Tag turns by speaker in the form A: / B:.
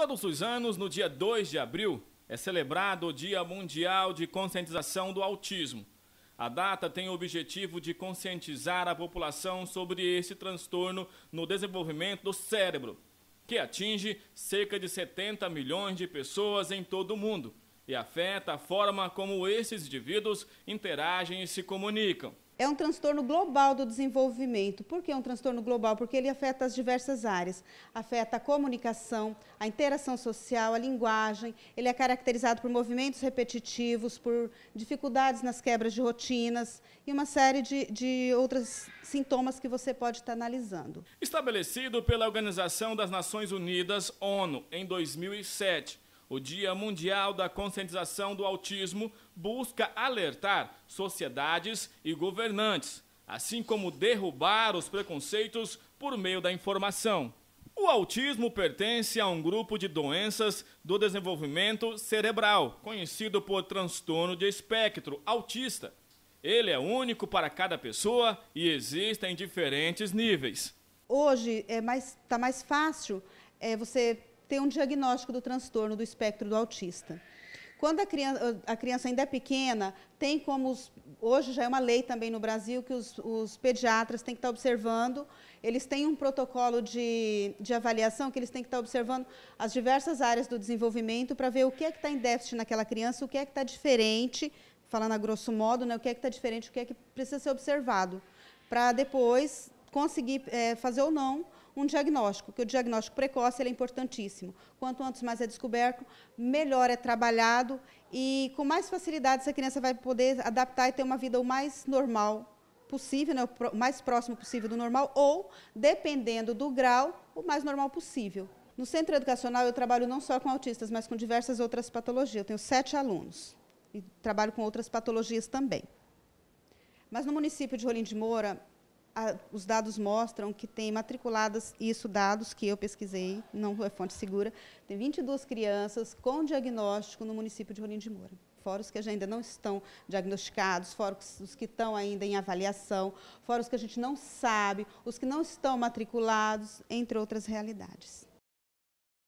A: Todos os anos, no dia 2 de abril, é celebrado o Dia Mundial de Conscientização do Autismo. A data tem o objetivo de conscientizar a população sobre esse transtorno no desenvolvimento do cérebro, que atinge cerca de 70 milhões de pessoas em todo o mundo e afeta a forma como esses indivíduos interagem e se comunicam
B: é um transtorno global do desenvolvimento. Por que é um transtorno global? Porque ele afeta as diversas áreas. Afeta a comunicação, a interação social, a linguagem. Ele é caracterizado por movimentos repetitivos, por dificuldades nas quebras de rotinas e uma série de, de outros sintomas que você pode estar analisando.
A: Estabelecido pela Organização das Nações Unidas, ONU, em 2007 o Dia Mundial da Conscientização do Autismo busca alertar sociedades e governantes, assim como derrubar os preconceitos por meio da informação. O autismo pertence a um grupo de doenças do desenvolvimento cerebral, conhecido por transtorno de espectro autista. Ele é único para cada pessoa e existe em diferentes níveis.
B: Hoje está é mais, tá mais fácil é, você tem um diagnóstico do transtorno do espectro do autista. Quando a criança, a criança, ainda é pequena, tem como. Os, hoje já é uma lei também no Brasil que os, os, pediatras têm que estar observando, eles têm um protocolo de, de avaliação que eles têm que estar observando as diversas áreas do desenvolvimento para ver o que é que está em déficit naquela criança, o que é que está diferente, falando a grosso modo, né, o que é que está diferente, o que é que precisa ser observado, para depois conseguir é, fazer ou não um diagnóstico, que o diagnóstico precoce é importantíssimo. Quanto antes mais é descoberto, melhor é trabalhado e com mais facilidade essa criança vai poder adaptar e ter uma vida o mais normal possível, né, o mais próximo possível do normal, ou, dependendo do grau, o mais normal possível. No centro educacional, eu trabalho não só com autistas, mas com diversas outras patologias. Eu tenho sete alunos e trabalho com outras patologias também. Mas no município de Rolim de Moura, a, os dados mostram que tem matriculadas, isso dados que eu pesquisei, não é fonte segura, tem 22 crianças com diagnóstico no município de Rolim de Moura. Fora os que ainda não estão diagnosticados, fora os que estão ainda em avaliação, fora os que a gente não sabe, os que não estão matriculados, entre outras realidades.